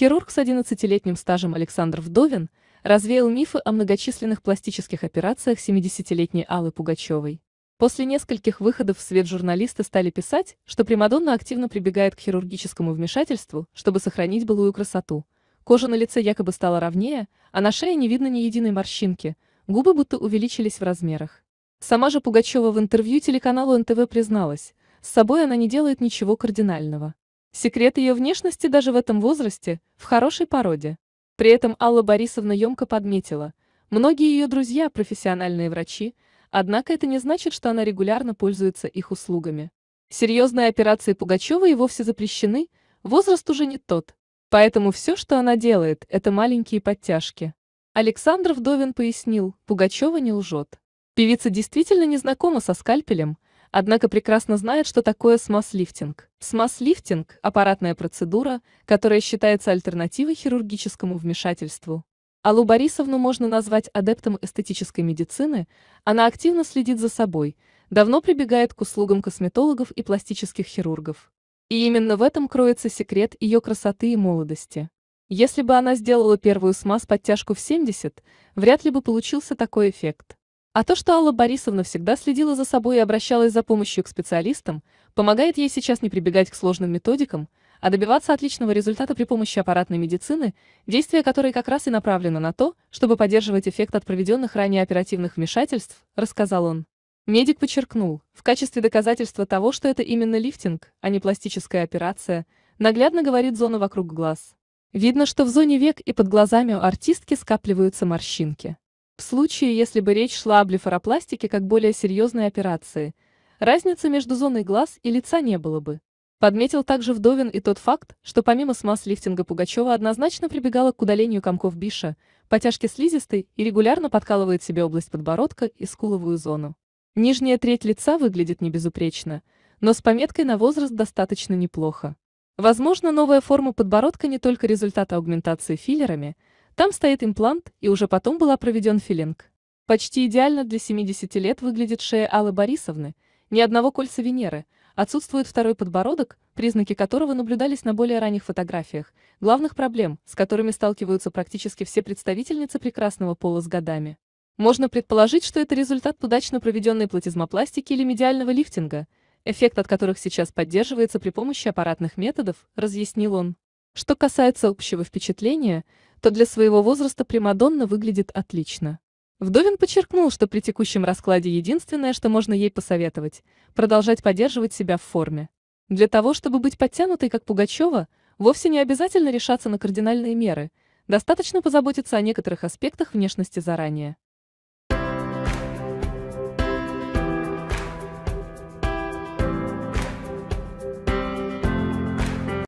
Хирург с 11-летним стажем Александр Вдовин развеял мифы о многочисленных пластических операциях 70-летней Аллы Пугачевой. После нескольких выходов в свет журналисты стали писать, что Примадонна активно прибегает к хирургическому вмешательству, чтобы сохранить былую красоту. Кожа на лице якобы стала ровнее, а на шее не видно ни единой морщинки, губы будто увеличились в размерах. Сама же Пугачева в интервью телеканалу НТВ призналась, с собой она не делает ничего кардинального. Секрет ее внешности даже в этом возрасте в хорошей породе. При этом Алла Борисовна емко подметила, многие ее друзья – профессиональные врачи, однако это не значит, что она регулярно пользуется их услугами. Серьезные операции Пугачевой и вовсе запрещены, возраст уже не тот. Поэтому все, что она делает, это маленькие подтяжки. Александр Вдовин пояснил, Пугачева не лжет. Певица действительно не знакома со скальпелем – однако прекрасно знает, что такое смаз-лифтинг. Смаз-лифтинг – аппаратная процедура, которая считается альтернативой хирургическому вмешательству. Аллу Борисовну можно назвать адептом эстетической медицины, она активно следит за собой, давно прибегает к услугам косметологов и пластических хирургов. И именно в этом кроется секрет ее красоты и молодости. Если бы она сделала первую смаз-подтяжку в 70, вряд ли бы получился такой эффект. А то, что Алла Борисовна всегда следила за собой и обращалась за помощью к специалистам, помогает ей сейчас не прибегать к сложным методикам, а добиваться отличного результата при помощи аппаратной медицины, действие которой как раз и направлено на то, чтобы поддерживать эффект от проведенных ранее оперативных вмешательств, рассказал он. Медик подчеркнул, в качестве доказательства того, что это именно лифтинг, а не пластическая операция, наглядно говорит зона вокруг глаз. Видно, что в зоне век и под глазами у артистки скапливаются морщинки. В случае, если бы речь шла о блефаропластике как более серьезной операции, разницы между зоной глаз и лица не было бы. Подметил также Вдовин и тот факт, что помимо смаз-лифтинга Пугачева однозначно прибегала к удалению комков биша, потяжки слизистой и регулярно подкалывает себе область подбородка и скуловую зону. Нижняя треть лица выглядит не безупречно, но с пометкой на возраст достаточно неплохо. Возможно, новая форма подбородка не только результат аугментации филлерами – там стоит имплант, и уже потом была проведен филинг. Почти идеально для 70 лет выглядит шея Аллы Борисовны, ни одного кольца Венеры, отсутствует второй подбородок, признаки которого наблюдались на более ранних фотографиях, главных проблем, с которыми сталкиваются практически все представительницы прекрасного пола с годами. Можно предположить, что это результат удачно проведенной платизмопластики или медиального лифтинга, эффект от которых сейчас поддерживается при помощи аппаратных методов, разъяснил он. Что касается общего впечатления, то для своего возраста Примадонна выглядит отлично. Вдовин подчеркнул, что при текущем раскладе единственное, что можно ей посоветовать – продолжать поддерживать себя в форме. Для того, чтобы быть подтянутой, как Пугачева, вовсе не обязательно решаться на кардинальные меры, достаточно позаботиться о некоторых аспектах внешности заранее.